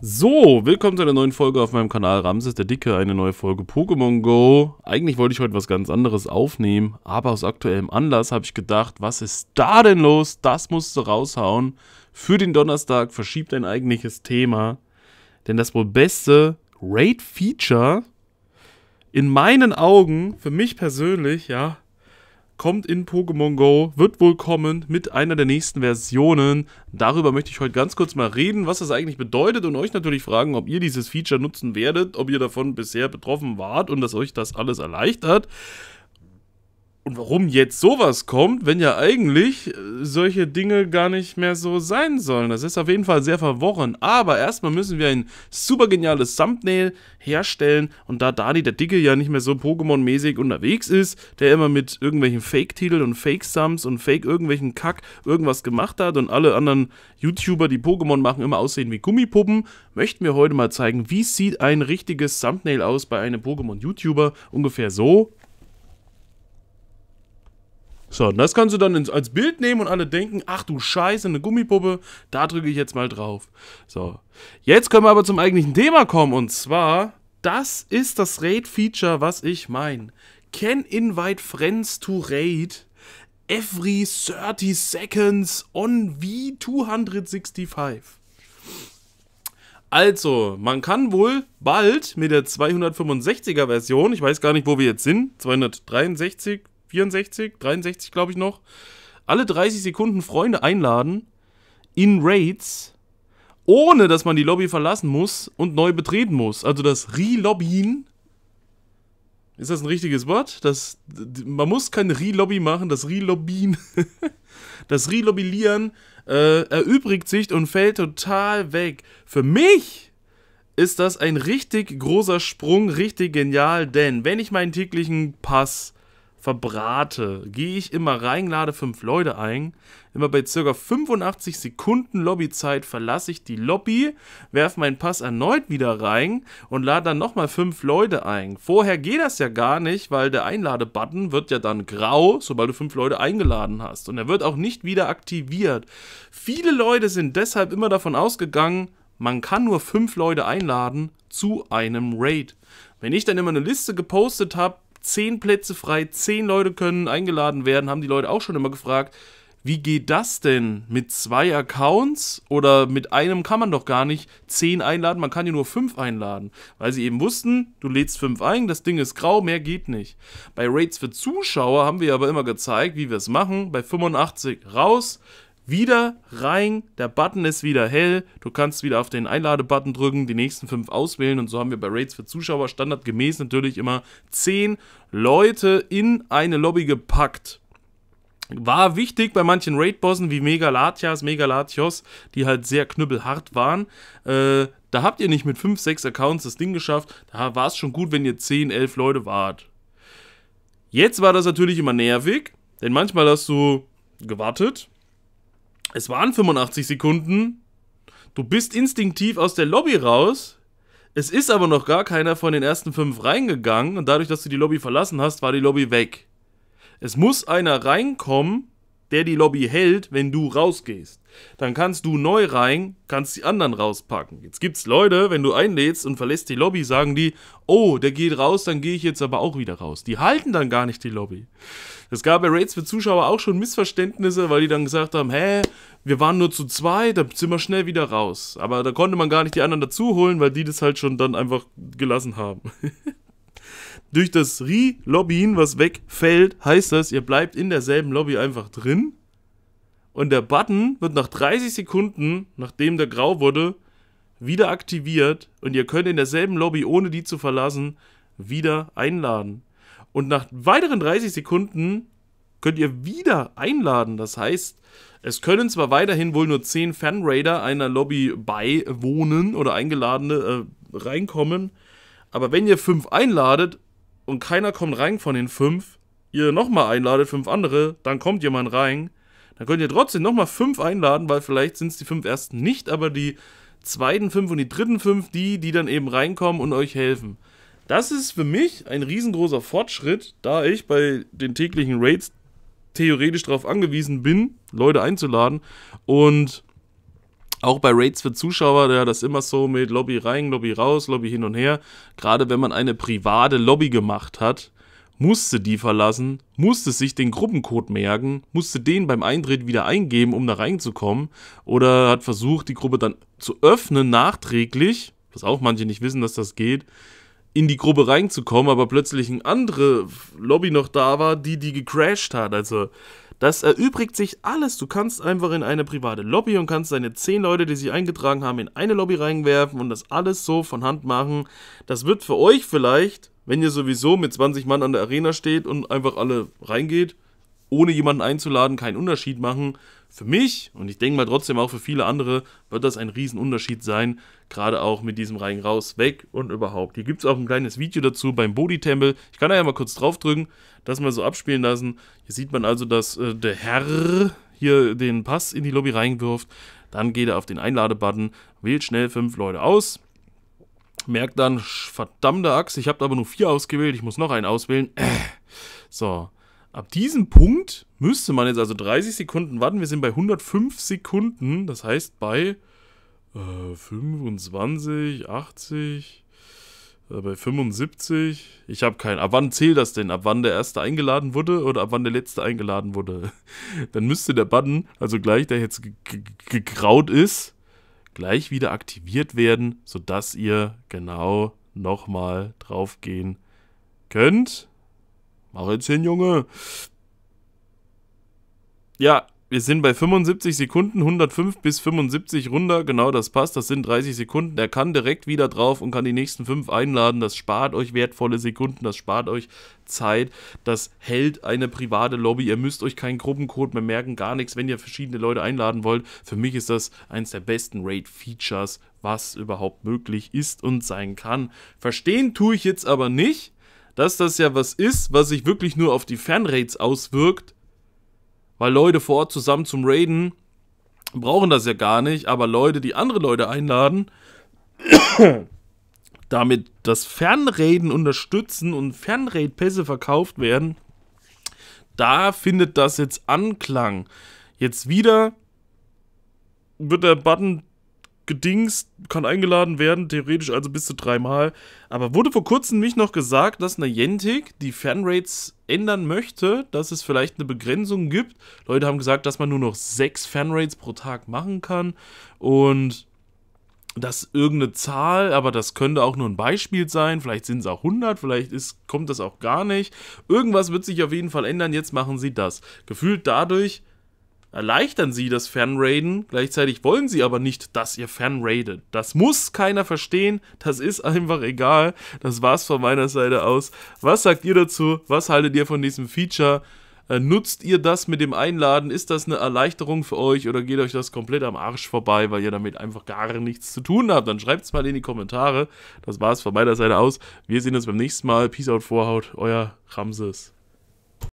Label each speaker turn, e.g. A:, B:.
A: So, willkommen zu einer neuen Folge auf meinem Kanal Ramses der Dicke, eine neue Folge Pokémon Go. Eigentlich wollte ich heute was ganz anderes aufnehmen, aber aus aktuellem Anlass habe ich gedacht, was ist da denn los? Das musst du raushauen. Für den Donnerstag verschiebt dein eigentliches Thema, denn das wohl beste Raid-Feature in meinen Augen, für mich persönlich, ja, kommt in Pokémon Go, wird wohl kommen mit einer der nächsten Versionen. Darüber möchte ich heute ganz kurz mal reden, was das eigentlich bedeutet und euch natürlich fragen, ob ihr dieses Feature nutzen werdet, ob ihr davon bisher betroffen wart und dass euch das alles erleichtert. Und warum jetzt sowas kommt, wenn ja eigentlich äh, solche Dinge gar nicht mehr so sein sollen. Das ist auf jeden Fall sehr verworren. Aber erstmal müssen wir ein super geniales Thumbnail herstellen. Und da Dani der Dicke ja nicht mehr so Pokémon-mäßig unterwegs ist, der immer mit irgendwelchen Fake-Titeln und Fake-Sums und Fake irgendwelchen Kack irgendwas gemacht hat und alle anderen YouTuber, die Pokémon machen, immer aussehen wie Gummipuppen, möchten wir heute mal zeigen, wie sieht ein richtiges Thumbnail aus bei einem Pokémon-YouTuber. Ungefähr so. So, und das kannst du dann ins, als Bild nehmen und alle denken, ach du Scheiße, eine Gummipuppe, da drücke ich jetzt mal drauf. So, jetzt können wir aber zum eigentlichen Thema kommen und zwar, das ist das Raid-Feature, was ich meine. Can invite friends to raid every 30 seconds on V265. Also, man kann wohl bald mit der 265er Version, ich weiß gar nicht, wo wir jetzt sind, 263, 64, 63 glaube ich noch, alle 30 Sekunden Freunde einladen in Raids, ohne dass man die Lobby verlassen muss und neu betreten muss. Also das Relobbyen. Ist das ein richtiges Wort? Das, man muss kein Relobby machen, das Relobbyen. das Relobbylieren äh, erübrigt sich und fällt total weg. Für mich ist das ein richtig großer Sprung, richtig genial, denn wenn ich meinen täglichen Pass verbrate, gehe ich immer rein, lade fünf Leute ein. Immer bei ca. 85 Sekunden Lobbyzeit verlasse ich die Lobby, werfe meinen Pass erneut wieder rein und lade dann nochmal fünf Leute ein. Vorher geht das ja gar nicht, weil der Einladebutton wird ja dann grau, sobald du fünf Leute eingeladen hast. Und er wird auch nicht wieder aktiviert. Viele Leute sind deshalb immer davon ausgegangen, man kann nur fünf Leute einladen zu einem Raid. Wenn ich dann immer eine Liste gepostet habe, zehn Plätze frei, zehn Leute können eingeladen werden, haben die Leute auch schon immer gefragt. Wie geht das denn? Mit zwei Accounts oder mit einem kann man doch gar nicht zehn einladen, man kann ja nur fünf einladen. Weil sie eben wussten, du lädst fünf ein, das Ding ist grau, mehr geht nicht. Bei Raids für Zuschauer haben wir aber immer gezeigt, wie wir es machen. Bei 85 raus, wieder rein, der Button ist wieder hell, du kannst wieder auf den Einladebutton drücken, die nächsten fünf auswählen und so haben wir bei Raids für Zuschauer standardgemäß natürlich immer zehn Leute in eine Lobby gepackt. War wichtig bei manchen Raid-Bossen wie Megalatias, Megalatios, die halt sehr knüppelhart waren. Äh, da habt ihr nicht mit 5, 6 Accounts das Ding geschafft. Da war es schon gut, wenn ihr 10, 11 Leute wart. Jetzt war das natürlich immer nervig, denn manchmal hast du gewartet, es waren 85 Sekunden. Du bist instinktiv aus der Lobby raus. Es ist aber noch gar keiner von den ersten fünf reingegangen. Und dadurch, dass du die Lobby verlassen hast, war die Lobby weg. Es muss einer reinkommen, der die Lobby hält, wenn du rausgehst. Dann kannst du neu rein, kannst die anderen rauspacken. Jetzt gibt's Leute, wenn du einlädst und verlässt die Lobby, sagen die, oh, der geht raus, dann gehe ich jetzt aber auch wieder raus. Die halten dann gar nicht die Lobby. Es gab bei Raids für Zuschauer auch schon Missverständnisse, weil die dann gesagt haben, hä, wir waren nur zu zweit, da sind wir schnell wieder raus. Aber da konnte man gar nicht die anderen dazu holen, weil die das halt schon dann einfach gelassen haben. durch das Re-Lobbyen, was wegfällt, heißt das, ihr bleibt in derselben Lobby einfach drin. Und der Button wird nach 30 Sekunden, nachdem der grau wurde, wieder aktiviert. Und ihr könnt in derselben Lobby, ohne die zu verlassen, wieder einladen. Und nach weiteren 30 Sekunden könnt ihr wieder einladen. Das heißt, es können zwar weiterhin wohl nur 10 Fanraider einer Lobby beiwohnen oder Eingeladene äh, reinkommen, aber wenn ihr 5 einladet, und keiner kommt rein von den fünf, ihr nochmal einladet, fünf andere, dann kommt jemand rein, dann könnt ihr trotzdem nochmal fünf einladen, weil vielleicht sind es die fünf ersten nicht, aber die zweiten fünf und die dritten fünf, die, die dann eben reinkommen und euch helfen. Das ist für mich ein riesengroßer Fortschritt, da ich bei den täglichen Raids theoretisch darauf angewiesen bin, Leute einzuladen und auch bei Raids für Zuschauer, ja, das immer so mit Lobby rein, Lobby raus, Lobby hin und her. Gerade wenn man eine private Lobby gemacht hat, musste die verlassen, musste sich den Gruppencode merken, musste den beim Eintritt wieder eingeben, um da reinzukommen. Oder hat versucht, die Gruppe dann zu öffnen, nachträglich, was auch manche nicht wissen, dass das geht, in die Gruppe reinzukommen, aber plötzlich eine andere Lobby noch da war, die die gecrashed hat. Also das erübrigt sich alles. Du kannst einfach in eine private Lobby und kannst deine 10 Leute, die sich eingetragen haben, in eine Lobby reinwerfen und das alles so von Hand machen. Das wird für euch vielleicht, wenn ihr sowieso mit 20 Mann an der Arena steht und einfach alle reingeht, ohne jemanden einzuladen keinen Unterschied machen. Für mich und ich denke mal trotzdem auch für viele andere wird das ein Riesenunterschied sein, gerade auch mit diesem Rein raus, weg und überhaupt. Hier gibt es auch ein kleines Video dazu beim Body Temple. Ich kann da ja mal kurz draufdrücken, das mal so abspielen lassen. Hier sieht man also, dass äh, der Herr hier den Pass in die Lobby reinwirft. Dann geht er auf den Einladebutton, wählt schnell fünf Leute aus merkt dann, verdammte Axt, ich habe aber nur vier ausgewählt, ich muss noch einen auswählen. Äh. So, Ab diesem Punkt müsste man jetzt also 30 Sekunden warten. Wir sind bei 105 Sekunden. Das heißt bei äh, 25, 80, äh, bei 75. Ich habe keinen. Ab wann zählt das denn? Ab wann der erste eingeladen wurde oder ab wann der letzte eingeladen wurde? Dann müsste der Button, also gleich, der jetzt gegraut ist, gleich wieder aktiviert werden, sodass ihr genau nochmal drauf gehen könnt. Mach jetzt hin, Junge. Ja, wir sind bei 75 Sekunden, 105 bis 75 runter, genau das passt, das sind 30 Sekunden. Er kann direkt wieder drauf und kann die nächsten 5 einladen, das spart euch wertvolle Sekunden, das spart euch Zeit, das hält eine private Lobby, ihr müsst euch keinen Gruppencode mehr merken, gar nichts, wenn ihr verschiedene Leute einladen wollt. Für mich ist das eines der besten Raid-Features, was überhaupt möglich ist und sein kann. Verstehen tue ich jetzt aber nicht, dass das ja was ist, was sich wirklich nur auf die Fanrates auswirkt, weil Leute vor Ort zusammen zum Raiden brauchen das ja gar nicht, aber Leute, die andere Leute einladen, damit das Fernreden unterstützen und Fernraid-Pässe verkauft werden, da findet das jetzt Anklang. Jetzt wieder wird der Button gedingst, kann eingeladen werden, theoretisch also bis zu dreimal. Aber wurde vor kurzem mich noch gesagt, dass Niantic die Fanrates ändern möchte, dass es vielleicht eine Begrenzung gibt. Leute haben gesagt, dass man nur noch sechs Fanrates pro Tag machen kann und dass irgendeine Zahl, aber das könnte auch nur ein Beispiel sein. Vielleicht sind es auch 100, vielleicht ist, kommt das auch gar nicht. Irgendwas wird sich auf jeden Fall ändern. Jetzt machen sie das. Gefühlt dadurch erleichtern sie das Fanraiden. gleichzeitig wollen sie aber nicht, dass ihr Fanraidet. Das muss keiner verstehen, das ist einfach egal. Das war's von meiner Seite aus. Was sagt ihr dazu? Was haltet ihr von diesem Feature? Äh, nutzt ihr das mit dem Einladen? Ist das eine Erleichterung für euch oder geht euch das komplett am Arsch vorbei, weil ihr damit einfach gar nichts zu tun habt? Dann schreibt es mal in die Kommentare. Das war's von meiner Seite aus. Wir sehen uns beim nächsten Mal. Peace out, Vorhaut. Euer Ramses.